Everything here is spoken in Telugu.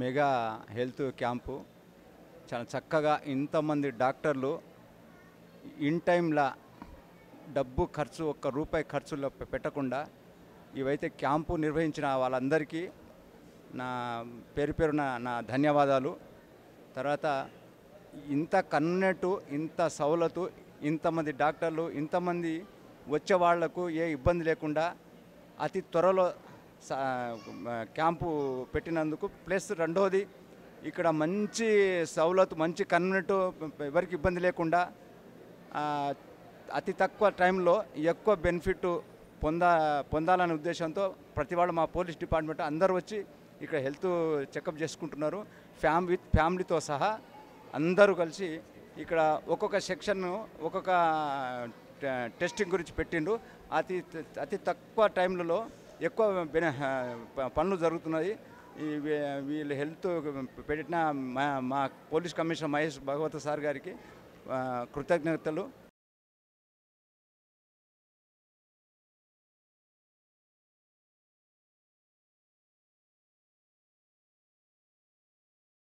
మెగా హెల్త్ క్యాంపు చాలా చక్కగా ఇంతమంది డాక్టర్లు ఇన్ టైంలో డబ్బు ఖర్చు ఒక్క రూపాయి ఖర్చులో పెట్టకుండా ఇవైతే క్యాంపు నిర్వహించిన వాళ్ళందరికీ నా పేరు పేరున నా ధన్యవాదాలు తర్వాత ఇంత కన్నట్టు ఇంత సౌలతు ఇంతమంది డాక్టర్లు ఇంతమంది వచ్చే వాళ్లకు ఏ ఇబ్బంది లేకుండా అతి త్వరలో క్యాంపు పెట్టినందుకు ప్లస్ రెండోది ఇక్కడ మంచి సౌలత్ మంచి కన్వెంట్ ఎవరికి ఇబ్బంది లేకుండా అతి తక్కువ టైంలో ఎక్కువ బెనిఫిట్ పొంద పొందాలనే ఉద్దేశంతో ప్రతి వాళ్ళు మా పోలీస్ డిపార్ట్మెంట్ అందరు వచ్చి ఇక్కడ హెల్త్ చెకప్ చేసుకుంటున్నారు ఫ్యామ్ విత్ ఫ్యామిలీతో సహా అందరూ కలిసి ఇక్కడ ఒక్కొక్క సెక్షన్ ఒక్కొక్క టెస్టింగ్ గురించి పెట్టిండు అతి అతి తక్కువ టైంలలో ఎక్కువ పనులు జరుగుతున్నాయి వీళ్ళ హెల్త్ పెట్టిన మా మా police commissioner Mahesh Bhagwat sir గారికి కృతజ్ఞతలు